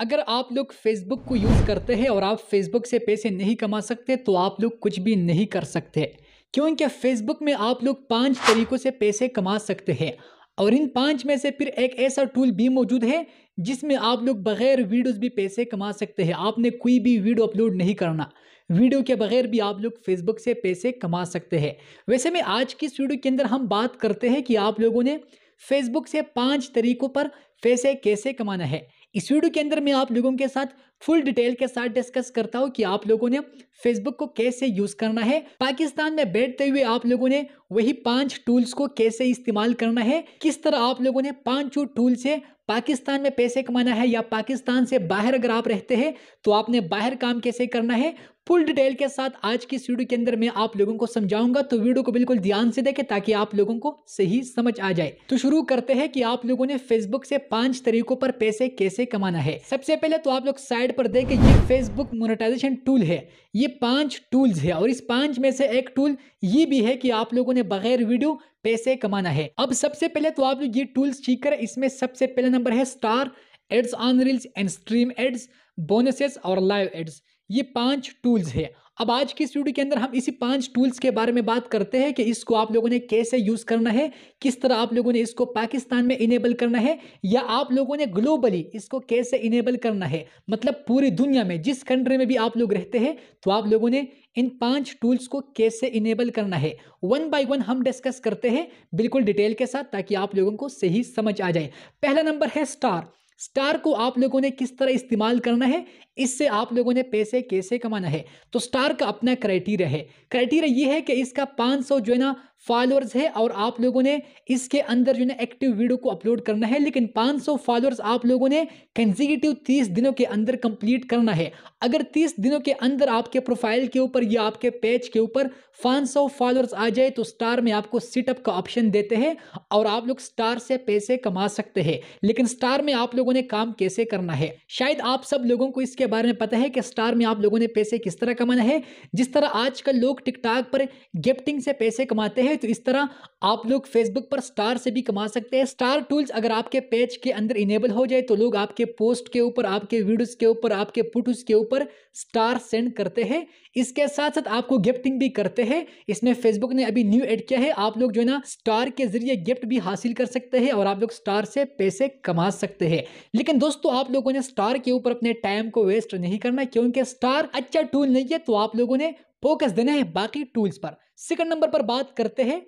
अगर आप लोग फेसबुक को यूज़ करते हैं और आप फेसबुक से पैसे नहीं कमा सकते तो आप लोग कुछ भी नहीं कर सकते क्योंकि फेसबुक में आप लोग पांच तरीक़ों से पैसे कमा सकते हैं और इन पांच में से फिर एक ऐसा टूल भी मौजूद है जिसमें आप लोग बग़ैर वीडियोस भी पैसे कमा सकते हैं आपने कोई भी वीडियो अपलोड नहीं करना वीडियो के बगैर भी आप लोग फेसबुक से पैसे कमा सकते हैं वैसे में आज की इस वीडियो के अंदर हम बात करते हैं कि आप लोगों ने फेसबुक से पाँच तरीक़ों पर पैसे कैसे कमाना है इस वीडियो के अंदर मैं आप लोगों के साथ फुल डिटेल के साथ डिस्कस करता हूँ कि आप लोगों ने फेसबुक को कैसे यूज करना है पाकिस्तान में बैठते हुए आप लोगों ने वही पांच टूल्स को कैसे इस्तेमाल करना है किस तरह आप लोगों ने पांचों टूल से पाकिस्तान में पैसे कमाना है या पाकिस्तान से बाहर अगर आप रहते हैं तो आपने बाहर काम कैसे करना है फुल डिटेल के साथ आज की वीडियो के अंदर मैं आप लोगों को समझाऊंगा तो वीडियो को बिल्कुल ध्यान से देखें ताकि आप लोगों को सही समझ आ जाए तो शुरू करते हैं कि आप लोगों ने फेसबुक से पांच तरीकों पर पैसे कैसे कमाना है सबसे पहले तो आप लोग साइड साइड पर देखें ये फेसबुक मोनेटाइजेशन टूल है ये पांच टूल्स है और इस पांच में से एक टूल ये भी है कि आप लोगों ने बगैर वीडियो पैसे कमाना है अब सबसे पहले तो आप लोग ये टूल्स सीख कर इसमें सबसे पहला नंबर है star ads on reels and stream ads bonuses और लाइव एड्स ये पांच टूल्स है अब आज की इस वीडियो के अंदर हम इसी पांच टूल्स के बारे में बात करते हैं कि इसको आप लोगों ने कैसे यूज़ करना है किस तरह आप लोगों ने इसको पाकिस्तान में इनेबल करना है या आप लोगों ने ग्लोबली इसको कैसे इनेबल करना है मतलब पूरी दुनिया में जिस कंट्री में भी आप लोग रहते हैं तो आप लोगों ने इन पांच टूल्स को कैसे इनेबल करना है वन बाय वन हम डिस्कस करते हैं बिल्कुल डिटेल के साथ ताकि आप लोगों को सही समझ आ जाए पहला नंबर है स्टार स्टार को आप लोगों ने किस तरह इस्तेमाल करना है इससे आप लोगों ने पैसे कैसे कमाना है तो स्टार का अपना क्राइटेरिया है क्राइटेरिया ये है कि इसका 500 जो है ना फॉलोअर्स है और आप लोगों ने इसके अंदर जो है एक्टिव वीडियो को अपलोड करना है लेकिन 500 फॉलोअर्स आप लोगों ने कंजिकेटिव 30 दिनों के अंदर कंप्लीट करना है अगर 30 दिनों के अंदर आपके प्रोफाइल के ऊपर या आपके पेज के ऊपर 500 फॉलोअर्स आ जाए तो स्टार में आपको सिटअप का ऑप्शन देते हैं और आप लोग स्टार से पैसे कमा सकते हैं लेकिन स्टार में आप लोगों ने काम कैसे करना है शायद आप सब लोगों को इसके बारे में पता है कि स्टार में आप लोगों ने पैसे किस तरह कमाना है जिस तरह आजकल लोग टिकटॉक पर गिफ्टिंग से पैसे कमाते हैं हैं तो इस तरह आप लोग फेसबुक पर स्टार से भी कमा सकते हैं स्टार टूल्स अगर आपके पेज के अंदर इनेबल हो जाए तो लोग आपके पोस्ट के ऊपर आपके वीडियोस के ऊपर आपके फोटोज के ऊपर स्टार सेंड करते हैं इसके साथ साथ आपको गिफ्टिंग भी करते हैं इसमें फेसबुक ने अभी न्यू एड किया है आप लोग जो है ना स्टार के जरिए गिफ्ट भी हासिल कर सकते हैं और आप लोग स्टार से पैसे कमा सकते हैं लेकिन दोस्तों आप लोगों ने स्टार के ऊपर अपने टाइम को वेस्ट नहीं करना क्योंकि स्टार अच्छा टूल नहीं है तो आप लोगों ने फोकस देना है बाकी टूल्स पर सेकंड नंबर पर बात करते हैं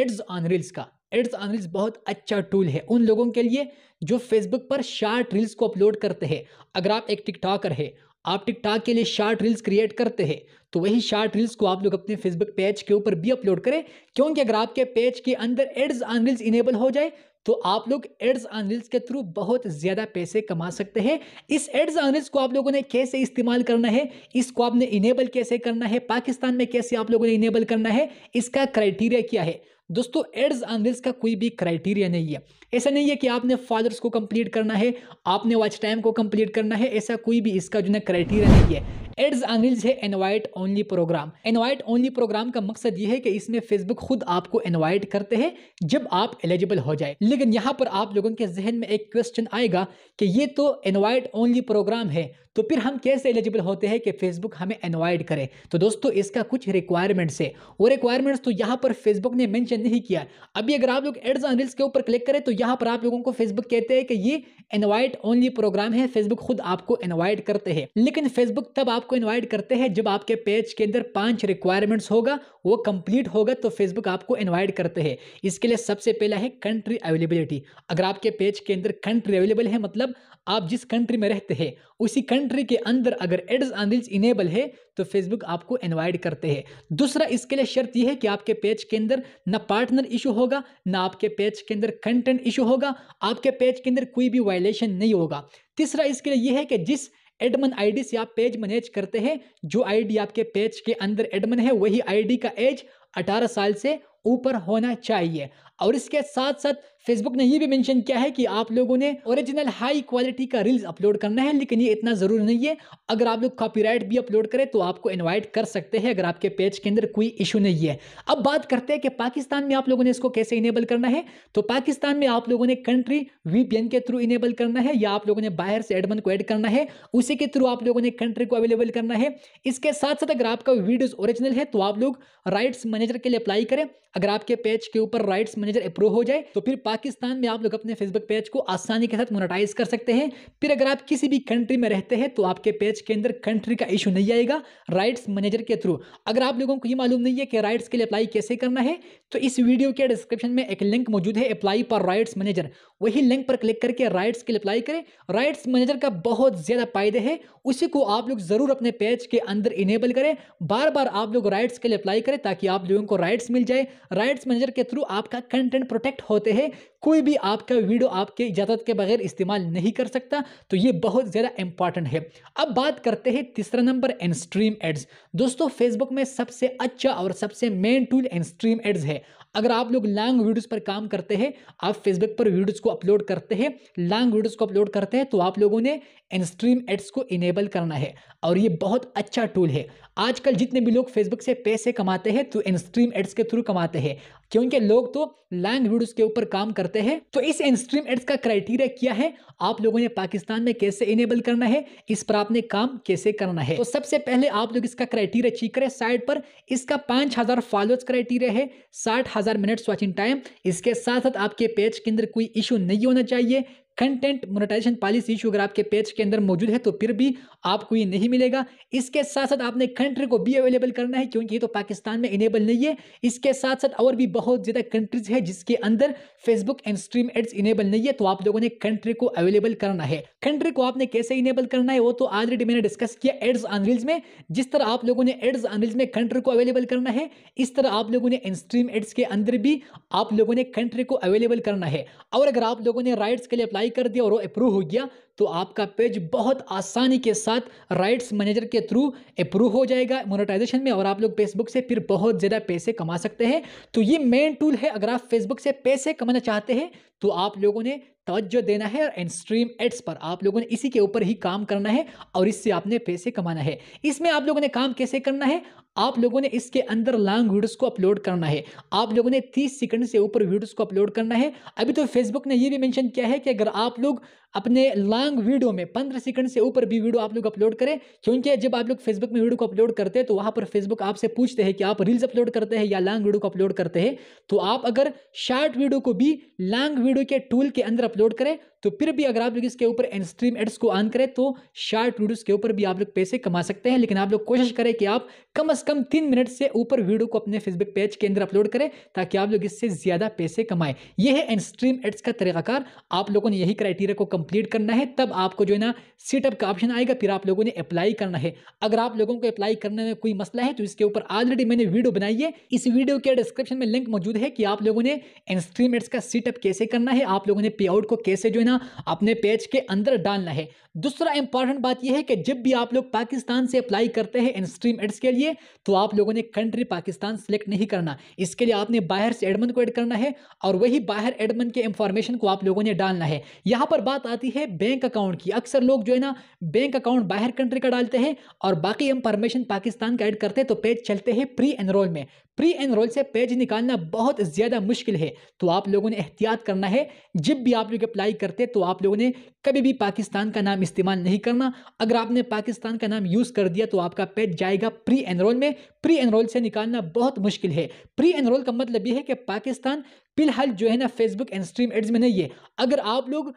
एड्स ऑन रील्स का एड्स ऑन रील्स बहुत अच्छा टूल है उन लोगों के लिए जो फेसबुक पर शार्ट रील्स को अपलोड करते हैं अगर आप एक टिकटॉकर है आप टिकटॉक के लिए शार्ट रील्स क्रिएट करते हैं तो वही शार्ट रील्स को आप लोग अपने फेसबुक पेज के ऊपर भी अपलोड करें क्योंकि अगर आपके पेज के अंदर एड्स ऑन रील्स इनेबल हो जाए तो आप लोग एड्स ऑन रील्स के थ्रू बहुत ज़्यादा पैसे कमा सकते हैं इस एड्स ऑन रील्स को आप लोगों ने कैसे इस्तेमाल करना है इसको आपने इनेबल कैसे करना है पाकिस्तान में कैसे आप लोगों ने इनेबल करना है इसका क्राइटेरिया क्या है दोस्तों एड्स एंड रील्स का कोई भी क्राइटेरिया नहीं है ऐसा नहीं है कि आपने फादर्स को कंप्लीट करना है आपने वॉच टाइम को कंप्लीट करना है ऐसा कोई भी इसका जो ना क्राइटेरिया नहीं है एड्स अनिल्स है invite only program invite only program का मकसद ये है कि इसमें फेसबुक खुद आपको इनवाइट करते हैं जब आप एलिजिबल हो जाए लेकिन यहाँ पर आप लोगों के जहन में एक क्वेश्चन आएगा कि ये तो इनवाइट ओनली प्रोग्राम है तो फिर हम कैसे एलिजिबल होते हैं कि फेसबुक हमें इनवाइट करे तो दोस्तों इसका कुछ रिक्वायरमेंट्स है वो रिक्वायरमेंट्स तो यहाँ पर फेसबुक ने मैंशन मेंशन नहीं किया है अभी अगर आप लोग एड्स ऑन रील्स के ऊपर क्लिक करें तो यहाँ पर आप लोगों को फेसबुक कहते हैं कि ये इनवाइट ओनली प्रोग्राम है फेसबुक खुद आपको इनवाइट करते हैं लेकिन फेसबुक तब आपको इनवाइट करते हैं जब आपके पेज के अंदर पांच रिक्वायरमेंट्स होगा वो कंप्लीट होगा तो फेसबुक आपको इन्वाइट करते हैं इसके लिए सबसे पहला है कंट्री अवेलेबिलिटी अगर आपके पेज के अंदर कंट्री अवेलेबल है मतलब आप जिस कंट्री में रहते हैं उसी कंट्री के अंदर अगर एड्स ऑन इनेबल है तो फेसबुक आपको इन्वाइट करते हैं दूसरा इसके लिए शर्त यह है कि आपके पेज के अंदर ना पार्टनर इशू होगा ना आपके पेज के अंदर कंटेंट इशू होगा आपके पेज के अंदर कोई भी वायलेशन नहीं होगा तीसरा इसके लिए यह है कि जिस एडमन आईडी से आप पेज मैनेज करते हैं जो आईडी आपके पेज के अंदर एडमन है वही आईडी का एज 18 साल से ऊपर होना चाहिए और इसके साथ साथ फेसबुक ने ये भी मेंशन किया है कि आप लोगों ने ओरिजिनल हाई क्वालिटी का रील्स अपलोड करना है लेकिन ये इतना ज़रूरी नहीं है अगर आप लोग कॉपीराइट भी अपलोड करें तो आपको इनवाइट कर सकते हैं अगर आपके पेज के अंदर कोई इशू नहीं है अब बात करते हैं कि पाकिस्तान में आप लोगों ने इसको कैसे इनेबल करना है तो पाकिस्तान में आप लोगों ने कंट्री वीपीएन के थ्रू इनेबल करना है या आप लोगों ने बाहर से एडमन को एड करना है उसी के थ्रू आप लोगों ने कंट्री को अवेलेबल करना है इसके साथ साथ अगर आपका वीडियो ओरिजिनल है तो आप लोग राइट्स मैनेजर के लिए अप्लाई करें अगर आपके पेज के ऊपर राइट्स मैनेजर अप्रूव हो जाए तो फिर पाकिस्तान में आप लोग अपने फेसबुक पेज को आसानी के साथ मोनेटाइज कर सकते हैं फिर अगर आप किसी भी कंट्री में रहते हैं तो आपके पेज के अंदर कंट्री का इशू नहीं आएगा राइट्स मैनेजर के थ्रू अगर आप लोगों को ये मालूम नहीं है कि राइट्स के लिए अप्लाई कैसे करना है तो इस वीडियो के डिस्क्रिप्शन में एक लिंक मौजूद है अप्लाई फॉर राइट्स मैनेजर वही लिंक पर क्लिक करके राइट्स के लिए अप्लाई करें राइट्स मैनेजर का बहुत ज़्यादा फायदे है उसी को आप लोग ज़रूर अपने पेज के अंदर इनेबल करें बार बार आप लोग राइट्स के लिए अप्लाई करें ताकि आप लोगों को राइट्स मिल जाए राइट्स मैनेजर के थ्रू आपका कंटेंट प्रोटेक्ट होते हैं कोई भी आपका वीडियो आपके इजाज़त के बगैर इस्तेमाल नहीं कर सकता तो ये बहुत ज़्यादा इंपॉर्टेंट है अब बात करते हैं तीसरा नंबर एन स्ट्रीम एड्स दोस्तों फेसबुक में सबसे अच्छा और सबसे main tool in stream ads है अगर आप लोग लॉन्ग वीडियोस पर काम करते हैं आप फेसबुक पर वीडियोस को अपलोड करते हैं लॉन्ग वीडियोस को अपलोड करते हैं तो आप लोगों ने एन स्ट्रीम एड्स को इनेबल करना है और ये बहुत अच्छा टूल है आजकल जितने भी लोग फेसबुक से पैसे कमाते हैं तो इंस्ट्रीम एड्स के थ्रू कमाते हैं क्योंकि लोग तो लैंग वीडियोस के ऊपर काम करते हैं तो इस इंस्ट्रीम एड्स का क्राइटेरिया क्या है आप लोगों ने पाकिस्तान में कैसे इनेबल करना है इस पर आपने काम कैसे करना है तो सबसे पहले आप लोग इसका क्राइटेरिया चीख करें साइड पर इसका पाँच हज़ार फॉलोअर्स क्राइटेरिया है साठ हज़ार मिनट्स वॉचिंग टाइम इसके साथ साथ आपके पेज के अंदर कोई इशू नहीं होना चाहिए कंटेंट मोनेटाइजेशन पॉलिसी अगर आपके पेज के अंदर मौजूद है तो फिर भी आपको ये नहीं मिलेगा इसके साथ साथ आपने कंट्री को भी अवेलेबल करना है क्योंकि ये तो पाकिस्तान में इनेबल नहीं है इसके साथ साथ और भी बहुत ज़्यादा कंट्रीज है जिसके अंदर Facebook and stream ads enable नहीं है तो आप लोगों ने कंट्री को अवेलेबल करना है कंट्री को आपने कैसे इनेबल करना है वो तो ऑलरेडी मैंने डिस्कस किया एड्स ऑन रील्स में जिस तरह आप लोगों ने एड्स ऑन रील्स में कंट्री को अवेलेबल करना है इस तरह आप लोगों ने इन स्ट्रीम एड्स के अंदर भी आप लोगों ने कंट्री को अवेलेबल करना है और अगर आप लोगों ने राइट्स के लिए अप्लाई अप्लाई कर दिया और वो अप्रूव हो गया तो आपका पेज बहुत आसानी के साथ राइट्स मैनेजर के थ्रू अप्रूव हो जाएगा मोनेटाइजेशन में और आप लोग फेसबुक से फिर बहुत ज़्यादा पैसे कमा सकते हैं तो ये मेन टूल है अगर आप फेसबुक से पैसे कमाना चाहते हैं तो आप लोगों ने तवज्जो देना है एंड स्ट्रीम एड्स पर आप लोगों ने इसी के ऊपर ही काम करना है और इससे आपने पैसे कमाना है इसमें आप लोगों ने काम कैसे करना है आप लोगों ने इसके अंदर लॉन्ग वीडियोस को अपलोड करना है आप लोगों ने 30 सेकंड से ऊपर वीडियोस को अपलोड करना है अभी तो फेसबुक ने ये भी मेंशन किया है कि अगर आप लोग अपने लॉन्ग वीडियो में 15 सेकंड से ऊपर भी वीडियो आप लोग अपलोड करें क्योंकि जब आप लोग फेसबुक में वीडियो को अपलोड करते हैं तो वहाँ पर फेसबुक आपसे पूछते हैं कि आप रील्स अपलोड करते हैं या लॉन्ग वीडियो को अपलोड करते हैं तो आप अगर शार्ट वीडियो को भी लॉन्ग वीडियो वीडियो के टूल के अंदर अपलोड करें तो फिर भी अगर आप लोग इसके ऊपर एंड स्ट्रीम एड्स को ऑन करें तो शार्ट वीडियोस के ऊपर भी आप लोग पैसे कमा सकते हैं लेकिन आप लोग कोशिश करें कि आप कम से कम तीन मिनट से ऊपर वीडियो को अपने फेसबुक पेज के अंदर अपलोड करें ताकि आप लोग इससे ज़्यादा पैसे कमाएं यह है एंड स्ट्रीम एड्स का तरीकाकार आप लोगों ने यही क्राइटेरिया को कंप्लीट करना है तब आपको जो है ना सीटअप का ऑप्शन आएगा फिर आप लोगों ने अप्लाई करना है अगर आप लोगों को अप्लाई करने में कोई मसला है तो इसके ऊपर ऑलरेडी मैंने वीडियो बनाई है इस वीडियो के डिस्क्रिप्शन में लिंक मौजूद है कि आप लोगों ने एंड स्ट्रीम एड्स का सीटअप कैसे करना है आप लोगों ने पे आउट को कैसे जो है ना अपने पेज के अंदर डालना है दूसरा इंपॉर्टेंट बात यह है कि जब भी आप लोग पाकिस्तान से अप्लाई करते हैं इन स्ट्रीम एड्स के लिए तो आप लोगों ने कंट्री पाकिस्तान सेलेक्ट नहीं करना इसके लिए आपने बाहर से एडमन को ऐड करना है और वही बाहर एडमन के इंफॉर्मेशन को आप लोगों ने डालना है यहां पर बात आती है बैंक अकाउंट की अक्सर लोग जो है ना बैंक अकाउंट बाहर कंट्री का डालते हैं और बाकी इंफॉर्मेशन पाकिस्तान का एड करते हैं तो पेज चलते हैं प्री एनरोल में प्री एनरोल से पेज निकालना बहुत ज़्यादा मुश्किल है तो आप लोगों ने एहतियात करना है जब भी आप लोग अप्लाई करते तो आप लोगों ने कभी भी पाकिस्तान का नाम इस्तेमाल नहीं करना अगर आपने पाकिस्तान का नाम यूज़ कर दिया तो आपका पेज जाएगा प्री एनरोल में प्री एनरोल से निकालना बहुत मुश्किल है प्री एनरोल का मतलब ये है कि पाकिस्तान फिलहाल जो है ना फेसबुक एंड स्ट्रीम एड्स में नहीं है अगर आप लोग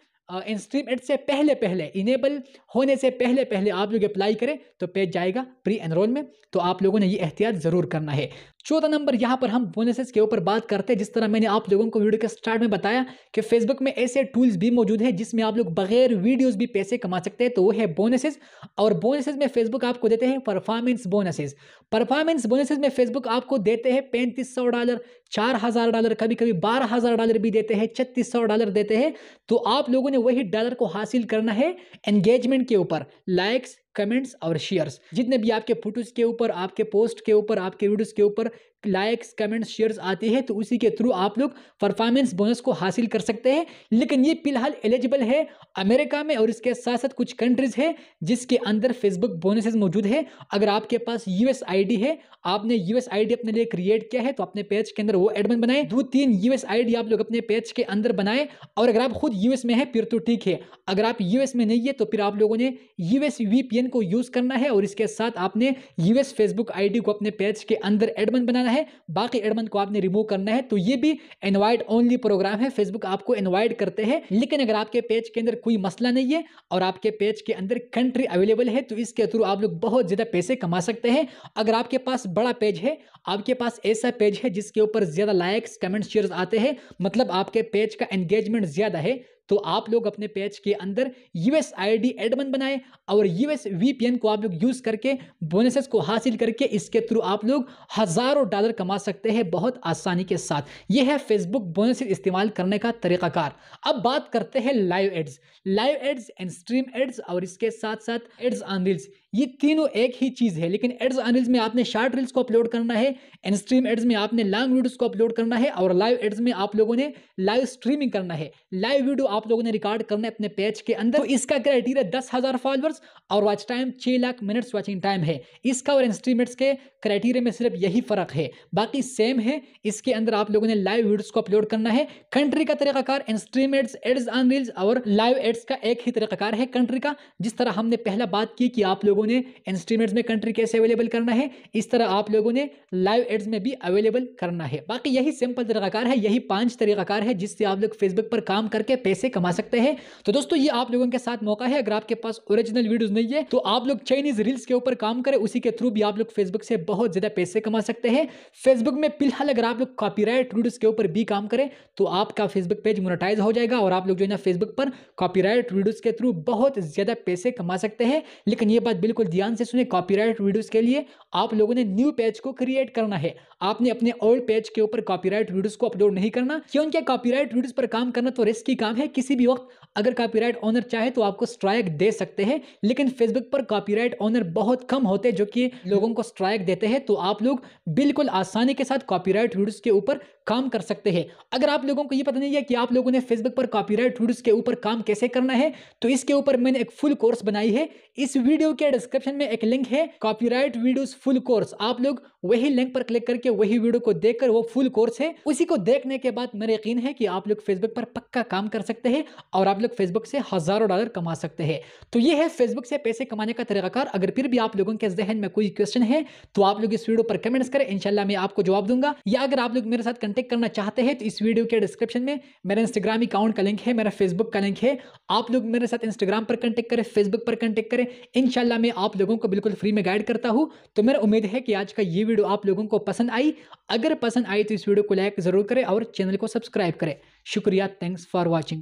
एंड स्ट्रीम एड से पहले पहले इनेबल होने से पहले पहले आप लोग अप्लाई करें तो पेज जाएगा प्री एनरोल में तो आप लोगों ने ये एहतियात ज़रूर करना है चौथा नंबर यहाँ पर हम बोनसेस के ऊपर बात करते हैं जिस तरह मैंने आप लोगों को वीडियो के स्टार्ट में बताया कि फेसबुक में ऐसे टूल्स भी मौजूद है जिसमें आप लोग बगैर वीडियोस भी पैसे कमा सकते हैं तो वो है बोनसेस और बोनसेस में फेसबुक आपको देते हैं परफॉर्मेंस बोनसेस परफॉर्मेंस बोनसेज में फेसबुक आपको देते हैं पैंतीस सौ डॉलर चार हज़ार डॉलर कभी कभी बारह हज़ार डॉलर भी देते हैं छत्तीस सौ डॉलर देते हैं तो आप लोगों ने वही डॉलर को हासिल करना है एंगेजमेंट के ऊपर लाइक्स कमेंट्स और शेयर्स जितने भी आपके फोटोज़ के ऊपर आपके पोस्ट के ऊपर आपके वीडियोज़ के ऊपर लाइक्स कमेंट्स शेयर्स आते हैं तो उसी के थ्रू आप लोग परफॉर्मेंस बोनस को हासिल कर सकते हैं लेकिन ये फिलहाल एलिजिबल है अमेरिका में और इसके साथ साथ कुछ कंट्रीज है जिसके अंदर फेसबुक बोनसेस मौजूद है अगर आपके पास यूएस आईडी है आपने यूएस आईडी अपने लिए क्रिएट किया है तो अपने पेज के अंदर वो एडमन बनाए दो तीन यूएस आई आप लोग अपने पेज के अंदर बनाए और अगर आप खुद यूएस में है फिर तो ठीक है अगर आप यूएस में नहीं है तो फिर आप लोगों ने यूएस वीपीएन को यूज करना है और इसके साथ आपने यूएस फेसबुक आई को अपने पेज के अंदर एडमन बनाना करना है बाकी एडमन को आपने रिमूव करना है तो ये भी इनवाइट ओनली प्रोग्राम है फेसबुक आपको इनवाइट करते हैं लेकिन अगर आपके पेज के अंदर कोई मसला नहीं है और आपके पेज के अंदर कंट्री अवेलेबल है तो इसके थ्रू आप लोग बहुत ज़्यादा पैसे कमा सकते हैं अगर आपके पास बड़ा पेज है आपके पास ऐसा पेज है जिसके ऊपर ज़्यादा लाइक्स कमेंट शेयर आते हैं मतलब आपके पेज का एंगेजमेंट ज़्यादा है तो आप लोग अपने पेज के अंदर यूएस आई एडमन बनाए और यूएस वीपीएन को आप लोग यूज़ करके बोनसेस को हासिल करके इसके थ्रू आप लोग हज़ारों डॉलर कमा सकते हैं बहुत आसानी के साथ यह है फेसबुक बोनस इस्तेमाल करने का तरीकाकार अब बात करते हैं live ads live ads and stream ads और इसके साथ साथ एड्स ऑन रील्स ये तीनों एक ही चीज़ है लेकिन एड्स ऑन रील्स में आपने शॉर्ट रील्स को अपलोड करना है एंड स्ट्रीम एड्स में आपने लॉन्ग वीडियोस को अपलोड करना है और लाइव एड्स में आप लोगों ने लाइव स्ट्रीमिंग करना है लाइव वीडियो आप लोगों ने रिकॉर्ड करना है अपने पेज के अंदर तो इसका क्राइटेरिया दस हज़ार फॉलोअर्स और वॉच टाइम छह लाख मिनट्स वॉचिंग टाइम है इसका और स्ट्रीम एड्स के क्राइटेरिया में सिर्फ यही फ़र्क है बाकी सेम है इसके अंदर आप लोगों ने लाइव वीडियोज़ को अपलोड करना है कंट्री का तरीकाकार and stream ads ads on reels और लाइव एड्स का एक ही तरीकाकार है कंट्री का जिस तरह हमने पहला बात की कि आप लोग लोगों ने इंस्ट्रीमेंट्स में कंट्री कैसे अवेलेबल करना है इस तरह आप लोगों ने लाइव एड्स में भी अवेलेबल करना है बाकी यही सिंपल तरीकाकार है यही पांच तरीकाकार है जिससे आप लोग फेसबुक पर काम करके पैसे कमा सकते हैं तो दोस्तों ये आप लोगों के साथ मौका है अगर आपके पास ओरिजिनल वीडियोज नहीं है तो आप लोग चाइनीज रील्स के ऊपर काम करें उसी के थ्रू भी आप लोग फेसबुक से बहुत ज़्यादा पैसे कमा सकते हैं फेसबुक में फिलहाल अगर आप लोग कॉपीराइट वीडियोस के ऊपर भी काम करें तो आपका फेसबुक पेज मोनेटाइज हो जाएगा और आप लोग जो है ना फेसबुक पर कॉपीराइट वीडियोस के थ्रू बहुत ज़्यादा पैसे कमा सकते हैं लेकिन ये बात बिल्कुल ध्यान से सुने कॉपीराइट वीडियोस के लिए आप लोगों ने न्यू पेज को क्रिएट करना है आपने अपने ओल्ड पेज के ऊपर कॉपीराइट वीडियोस को अपलोड नहीं करना क्योंकि कॉपीराइट वीडियोस पर काम करना तो रिस्क की काम है किसी भी वक्त अगर कॉपीराइट ओनर चाहे तो आपको स्ट्राइक दे सकते हैं लेकिन फेसबुक पर कॉपीराइट ओनर बहुत कम होते जो कि लोगों को स्ट्राइक देते हैं तो आप लोग बिल्कुल आसानी के साथ कॉपीराइट वीडियोस के ऊपर काम कर सकते हैं अगर आप लोगों को ये पता नहीं है कि आप लोगों ने फेसबुक पर कॉपीराइट वीडियोस के ऊपर काम कैसे करना है तो इसके ऊपर मैंने एक फुल कोर्स बनाई है इस वीडियो के डिस्क्रिप्शन में एक लिंक है कॉपीराइट वीडियोस फुल कोर्स आप लोग वही लिंक पर क्लिक करके वही वीडियो को देखकर वो फुल कोर्स है उसी को देखने के बाद मेरा यकीन है कि आप लोग फेसबुक पर पक्का काम कर सकते हैं और आप लोग फेसबुक से हजारों डॉलर कमा सकते हैं तो ये है फेसबुक से पैसे कमाने का तरीकाकार अगर फिर भी आप लोगों के जहन में कोई क्वेश्चन है तो आप लोग इस वीडियो पर कमेंट्स करें इनशाला मैं आपको जवाब दूंगा या अगर आप लोग मेरे साथ कॉन्टेक्ट करना चाहते हैं तो इस वीडियो के डिस्क्रिप्शन में मेरा इंस्टाग्राम अकाउंट का लिंक है मेरा फेसबुक का लिंक है आप लोग मेरे साथ इंस्टाग्राम पर कॉन्टेक्ट करें फेसबुक पर कॉन्टेक्ट करें इनशाला मैं आप लोगों को बिल्कुल फ्री में गाइड करता हूँ तो मेरा उम्मीद है कि आज का ये वीडियो आप लोगों को पसंद आई अगर पसंद आई तो इस वीडियो को लाइक ज़रूर करें और चैनल को सब्सक्राइब करें शुक्रिया थैंक्स फॉर वॉचिंग